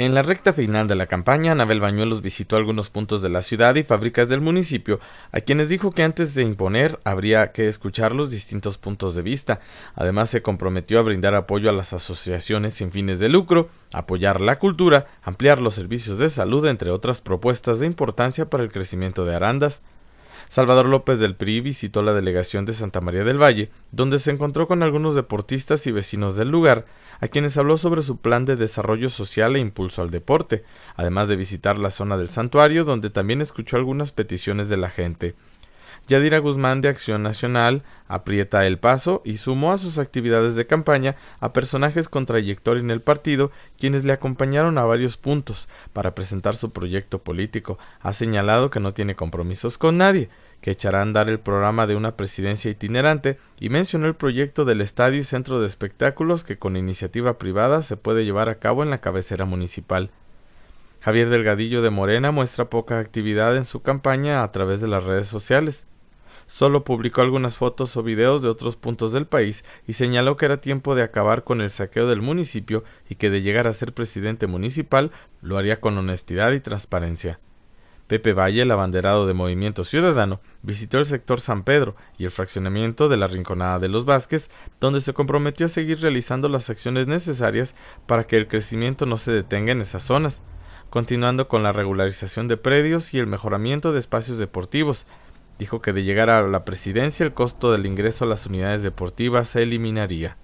En la recta final de la campaña, Anabel Bañuelos visitó algunos puntos de la ciudad y fábricas del municipio, a quienes dijo que antes de imponer habría que escuchar los distintos puntos de vista. Además, se comprometió a brindar apoyo a las asociaciones sin fines de lucro, apoyar la cultura, ampliar los servicios de salud, entre otras propuestas de importancia para el crecimiento de Arandas. Salvador López del PRI visitó la delegación de Santa María del Valle, donde se encontró con algunos deportistas y vecinos del lugar, a quienes habló sobre su plan de desarrollo social e impulso al deporte, además de visitar la zona del santuario, donde también escuchó algunas peticiones de la gente. Yadira Guzmán de Acción Nacional aprieta el paso y sumó a sus actividades de campaña a personajes con trayectoria en el partido, quienes le acompañaron a varios puntos para presentar su proyecto político. Ha señalado que no tiene compromisos con nadie, que echará a andar el programa de una presidencia itinerante y mencionó el proyecto del estadio y centro de espectáculos que con iniciativa privada se puede llevar a cabo en la cabecera municipal. Javier Delgadillo de Morena muestra poca actividad en su campaña a través de las redes sociales. Solo publicó algunas fotos o videos de otros puntos del país y señaló que era tiempo de acabar con el saqueo del municipio y que de llegar a ser presidente municipal lo haría con honestidad y transparencia. Pepe Valle, el abanderado de Movimiento Ciudadano, visitó el sector San Pedro y el fraccionamiento de la Rinconada de los Vázquez, donde se comprometió a seguir realizando las acciones necesarias para que el crecimiento no se detenga en esas zonas, continuando con la regularización de predios y el mejoramiento de espacios deportivos, Dijo que de llegar a la presidencia el costo del ingreso a las unidades deportivas se eliminaría.